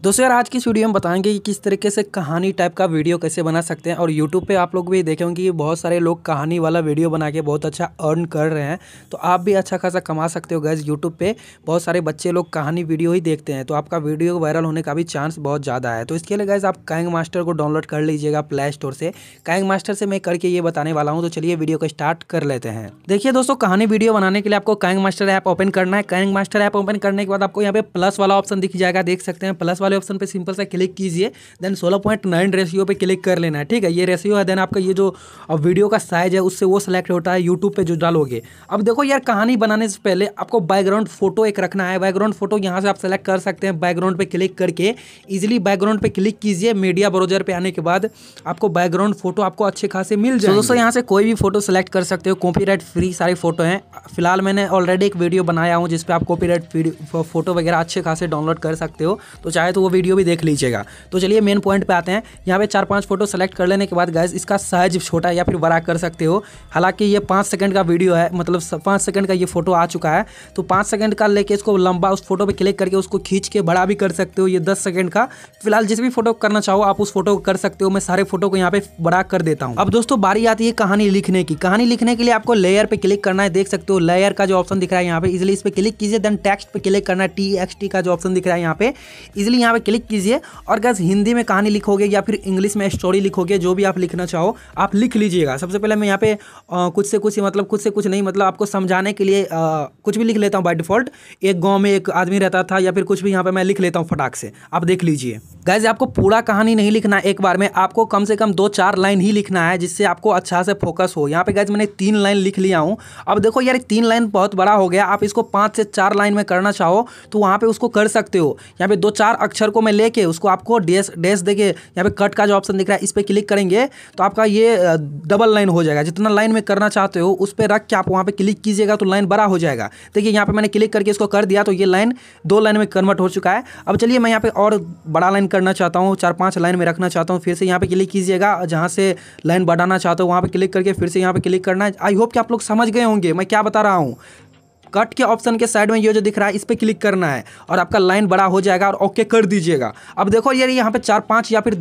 दोस्तों यार आज की वीडियो में बताएंगे कि किस तरीके से कहानी टाइप का वीडियो कैसे बना सकते हैं और यूट्यूब पे आप लोग भी देखे होंगे कि बहुत सारे लोग कहानी वाला वीडियो बना के बहुत अच्छा अर्न कर रहे हैं तो आप भी अच्छा खासा कमा सकते हो गैस YouTube पे बहुत सारे बच्चे लोग कहानी वीडियो ही देखते हैं तो आपका वीडियो वायरल होने का भी चांस बहुत ज़्यादा है तो इसके लिए गैस आप कैंग मास्टर को डाउनलोड कर लीजिएगा प्ले स्टोर से कैंग मास्टर से मैं करके ये बताने वाला हूँ तो चलिए वीडियो को स्टार्ट कर लेते हैं देखिए दोस्तों कहानी वीडियो बनाने के लिए आपको कैंग मास्टर ऐप ओपन करना है कैंग मास्टर ऐप ओपन करने के बाद आपको यहाँ पे प्लस वाला ऑप्शन दिख जाएगा देख सकते हैं प्लस वाले ऑप्शन पे सिंपल सा क्लिक कीजिए देन सोलह पॉइंट नाइन रेशियो पे क्लिक कर लेना है ठीक है ये रेशियो है देन आपका ये जो वीडियो का साइज है उससे वो सिलेक्ट होता है यूट्यूब पर जो डालोगे अब देखो यार कहानी बनाने से पहले आपको बैकग्राउंड फोटो एक रखना है बैकग्राउंड फोटो यहाँ से आप सेलेक्ट कर सकते हैं बैकग्राउंड पर क्लिक करके ईजिली बैकग्राउंड पर क्लिक कीजिए मीडिया ब्राउजर पर आने के बाद आपको बैकग्राउंड फोटो आपको अच्छे खासे मिल जाए दोस्तों यहाँ से कोई भी फोटो सेलेक्ट कर सकते हो राइट फ्री सारी फोटो हैं फिलहाल मैंने ऑलरेडी एक वीडियो बनाया हूँ जिसपे आप राइट फोटो वगैरह अच्छे खासे डाउनलोड कर सकते हो तो चाहे है तो वो वीडियो भी देख लीजिएगा तो चलिए मेन पॉइंट पे आते हैं यहाँ पे चार पांच फोटो सेलेक्ट कर लेने के बाद गैस इसका साइज छोटा या फिर बड़ा कर सकते हो हालांकि ये पाँच सेकंड का वीडियो है मतलब पाँच सेकंड का ये फोटो आ चुका है तो पाँच सेकंड का लेके इसको लंबा उस फोटो पर क्लिक करके उसको खींच के बड़ा भी कर सकते हो ये दस सेकंड का फिलहाल जिस भी फोटो करना चाहो आप उस फोटो को कर सकते हो मैं सारे फोटो को यहाँ पे बड़ा कर देता हूँ अब दोस्तों बारी आती है कहानी लिखने की कहानी लिखने के लिए आपको लेयर पर क्लिक करना है देख सकते हो लेयर का जो ऑप्शन दिख रहा है यहाँ पे इजिली इस पर क्लिक कीजिए देन टेक्स्ट पर क्लिक करना है टी का जो ऑप्शन दिख रहा है यहाँ पे इसलिए यहाँ पे क्लिक कीजिए और गैस हिंदी में कहानी लिखोगे या फिर इंग्लिश में स्टोरी लिखोगे जो भी आप लिखना चाहो आप लिख लीजिएगा सबसे पहले मैं यहाँ पे आ, कुछ से कुछ मतलब कुछ से कुछ नहीं मतलब आपको समझाने के लिए आ, कुछ भी लिख लेता हूँ बाई डिफ़ॉल्ट एक गाँव में एक आदमी रहता था या फिर कुछ भी यहाँ पर मैं लिख लेता हूँ फटाक से आप देख लीजिए गैज आपको पूरा कहानी नहीं लिखना है एक बार में आपको कम से कम दो चार लाइन ही लिखना है जिससे आपको अच्छा से फोकस हो यहाँ पे गैज मैंने तीन लाइन लिख लिया हूँ अब देखो यार तीन लाइन बहुत बड़ा हो गया आप इसको पाँच से चार लाइन में करना चाहो तो वहाँ पे उसको कर सकते हो यहाँ पे दो चार अक्षर को मैं लेके उसको आपको डेस डेस दे के यहाँ पे कट का जो ऑप्शन दिख रहा है इस पर क्लिक करेंगे तो आपका ये डबल लाइन हो जाएगा जितना लाइन में करना चाहते हो उस पर रख के आप वहाँ पर क्लिक कीजिएगा तो लाइन बड़ा हो जाएगा देखिए यहाँ पर मैंने क्लिक करके इसको कर दिया तो ये लाइन दो लाइन में कन्वर्ट हो चुका है अब चलिए मैं यहाँ पर और बड़ा लाइन करना चाहता हूँ चार पाँच लाइन में रखना चाहता हूँ फिर से यहाँ पर क्लिक कीजिएगा जहाँ से लाइन बढ़ाना चाहता हूँ वहाँ पर क्लिक करके फिर से यहाँ पर क्लिक करना है आई होप कि आप लोग समझ गए होंगे मैं क्या बता रहा हूँ कट के ऑप्शन के साइड में ये जो दिख रहा है इस पर क्लिक करना है और आपका लाइन बड़ा हो जाएगा और ओके कर दीजिएगा अब देखो यार यहाँ पे चार पाँच या फिर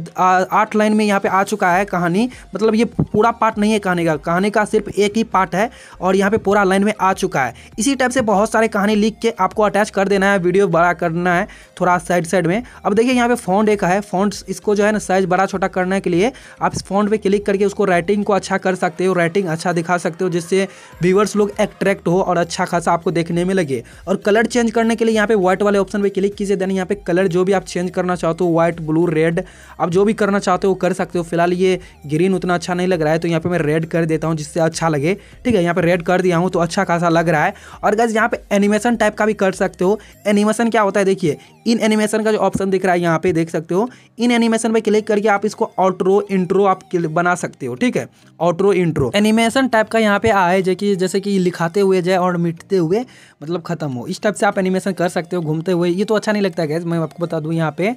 आठ लाइन में यहाँ पे आ चुका है कहानी मतलब ये पूरा पार्ट नहीं है कहानी का कहानी का सिर्फ एक ही पार्ट है और यहाँ पे पूरा लाइन में आ चुका है इसी टाइप से बहुत सारे कहानी लिख के आपको अटैच कर देना है वीडियो बड़ा करना है थोड़ा साइड साइड में अब देखिए यहाँ पे फोन एक है फोन इसको जो है ना साइज बड़ा छोटा करने के लिए आप इस फोन पर क्लिक करके उसको राइटिंग को अच्छा कर सकते हो राइटिंग अच्छा दिखा सकते हो जिससे व्यूवर्स लोग एट्रैक्ट हो और अच्छा खासा आपको देखने में लगे और कलर चेंज करने के लिए यहाँ पे व्हाइट वाले ऑप्शन पर क्लिक कीजिए देन यहाँ पे कलर जो भी आप चेंज करना चाहते हो व्हाइट ब्लू रेड आप जो भी करना चाहते हो कर सकते हो फिलहाल ये ग्रीन उतना अच्छा नहीं लग रहा है तो यहाँ पे मैं रेड कर देता हूँ जिससे अच्छा लगे ठीक है यहाँ पे रेड कर दिया हूँ तो अच्छा खासा लग रहा है और गैस यहाँ पे एनिमेशन टाइप का भी कर सकते हो एनिमेशन क्या होता है देखिए इन एनिमेशन का जो ऑप्शन दिख रहा है यहाँ पे देख सकते हो इन एनिमेशन पर क्लिक करके आप इसको आउट्रो इंट्रो आप बना सकते हो ठीक है आउट्रो इंट्रो एनिमेशन टाइप का यहाँ पे आए जैसे कि लिखाते हुए जाए और मिटते हुए हुए मतलब ख़त्म हो इस टाइप से आप एनिमेशन कर सकते हो घूमते हुए ये तो अच्छा नहीं लगता है गैस मैं आपको बता दूँ यहाँ पे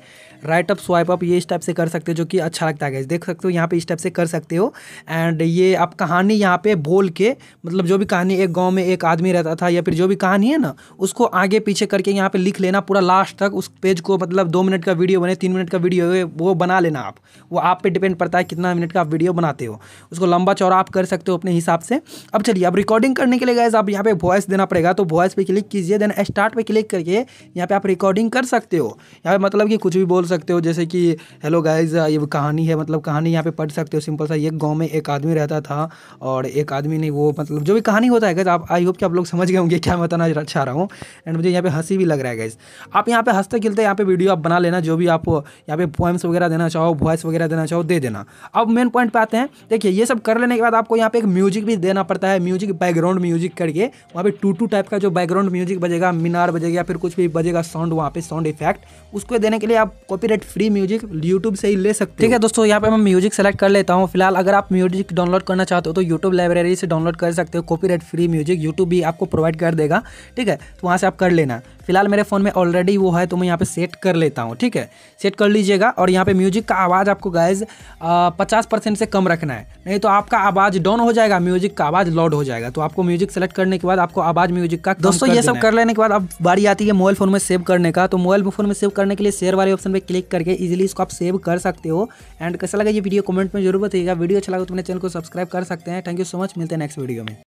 राइट अप स्वाइप अप ये इस टाइप से कर सकते हो जो कि अच्छा लगता है गैस देख सकते हो यहाँ पे इस टाइप से कर सकते हो एंड ये आप कहानी यहाँ पे बोल के मतलब जो भी कहानी एक गाँव में एक आदमी रहता था या फिर जो भी कहानी है ना उसको आगे पीछे करके यहाँ पे लिख लेना पूरा लास्ट तक उस पेज को मतलब दो मिनट का वीडियो बने तीन मिनट का वीडियो वो बना लेना आप वो आप पे डिपेंड पड़ता है कितना मिनट का आप वीडियो बनाते हो उसको लंबा चौड़ा आप कर सकते हो अपने हिसाब से अब चलिए अब रिकॉर्डिंग करने के लिए गैस आप यहाँ पे वॉइस देना पड़ेगा रहेगा तो वॉइस पे क्लिक कीजिए देन स्टार्ट पे क्लिक करके यहाँ पे आप रिकॉर्डिंग कर सकते हो यहाँ पे मतलब कि कुछ भी बोल सकते हो जैसे कि हेलो गाइज ये कहानी है मतलब कहानी यहाँ पे पढ़ सकते हो सिंपल सा एक गाँव में एक आदमी रहता था और एक आदमी नहीं वो मतलब जो भी कहानी होता है गैस आप आई होप कि आप लोग समझ गए होंगे क्या बताना चाह रहा हूँ एंड मुझे यहाँ पे हंसी भी लग रहा है गैस आप यहाँ पे हंसते खिलते यहाँ पे वीडियो आप बना लेना जो भी आप यहाँ पे पोइम्स वगैरह देना चाहो वॉइस वगैरह देना चाहो दे देना अब मेन पॉइंट पे आते हैं देखिए ये सब कर लेने के बाद आपको यहाँ पे एक म्यूजिक भी देना पड़ता है म्यूजिक बैकग्राउंड म्यूजिक करके वहाँ पे टू टू टाइप का जो बैकग्राउंड म्यूजिक बजेगा मीनार बजेगा या फिर कुछ भी बजेगा साउंड वहाँ पे साउंड इफेक्ट उसको देने के लिए आप कॉपीराइट फ्री म्यूजिक यूट्यूब से ही ले सकते ठीक है दोस्तों यहाँ पे मैं म्यूजिक सेलेक्ट कर लेता हूँ फिलहाल अगर आप म्यूजिक डाउनलोड करना चाहते हो तो यूट्यूब लाइब्रेरी से डाउनलोड कर सकते हो कॉपी फ्री म्यूजिक यूट्यूब भी आपको प्रोवाइड कर देगा ठीक है तो वहाँ से आप कर लेना फिलहाल मेरे फ़ोन में ऑलरेडी वो है तो मैं यहाँ पे सेट कर लेता हूँ ठीक है सेट कर लीजिएगा और यहाँ पे म्यूजिक का आवाज़ आपको गाइज पचास परसेंट से कम रखना है नहीं तो आपका आवाज़ डाउन हो जाएगा म्यूजिक का आवाज़ लॉड हो जाएगा तो आपको म्यूजिक सेलेक्ट करने के बाद आपको आवाज़ म्यूजिक का दोस्तों ये सब कर लेने के बाद अब बारी आती है मोबाइल फ़ोन में सेव करने का तो मोबाइल फ़ोन में सेव करने के लिए शेयर वाले ऑप्शन पर क्लिक करके इजिली इसको आप सेव कर सकते हो एंड कैसा लगा ये वीडियो कमेंट में जरूर बताइएगा वीडियो अच्छा लगा तो अपने चैनल को सब्सक्राइब कर सकते हैं थैंक यू सो मच मिलते हैं नेक्स्ट वीडियो में